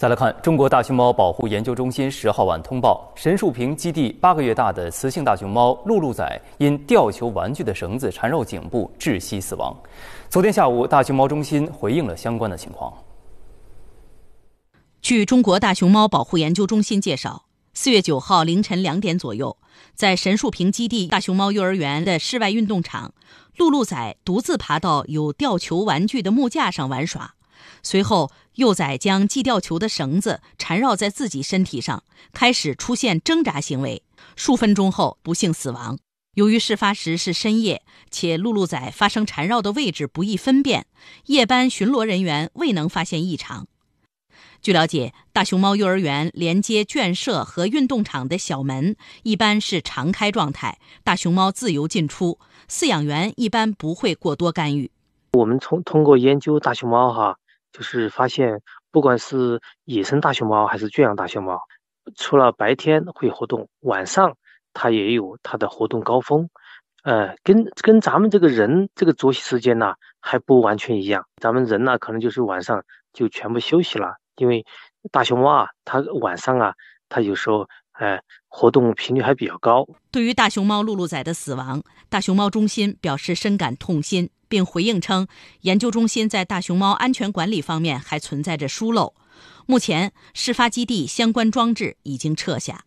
再来看中国大熊猫保护研究中心十号晚通报：神树坪基地八个月大的雌性大熊猫露露仔因吊球玩具的绳子缠绕颈部窒息死亡。昨天下午，大熊猫中心回应了相关的情况。据中国大熊猫保护研究中心介绍，四月九号凌晨两点左右，在神树坪基地大熊猫幼儿园的室外运动场，露露仔独自爬到有吊球玩具的木架上玩耍。随后，幼崽将系吊球的绳子缠绕在自己身体上，开始出现挣扎行为。数分钟后，不幸死亡。由于事发时是深夜，且露露仔发生缠绕的位置不易分辨，夜班巡逻人员未能发现异常。据了解，大熊猫幼儿园连接圈舍和运动场的小门一般是常开状态，大熊猫自由进出，饲养员一般不会过多干预。我们从通过研究大熊猫哈。就是发现，不管是野生大熊猫还是圈养大熊猫，除了白天会活动，晚上它也有它的活动高峰，呃，跟跟咱们这个人这个作息时间呢还不完全一样。咱们人呢可能就是晚上就全部休息了，因为大熊猫啊，它晚上啊，它有时候呃活动频率还比较高。对于大熊猫露露仔的死亡，大熊猫中心表示深感痛心。并回应称，研究中心在大熊猫安全管理方面还存在着疏漏。目前，事发基地相关装置已经撤下。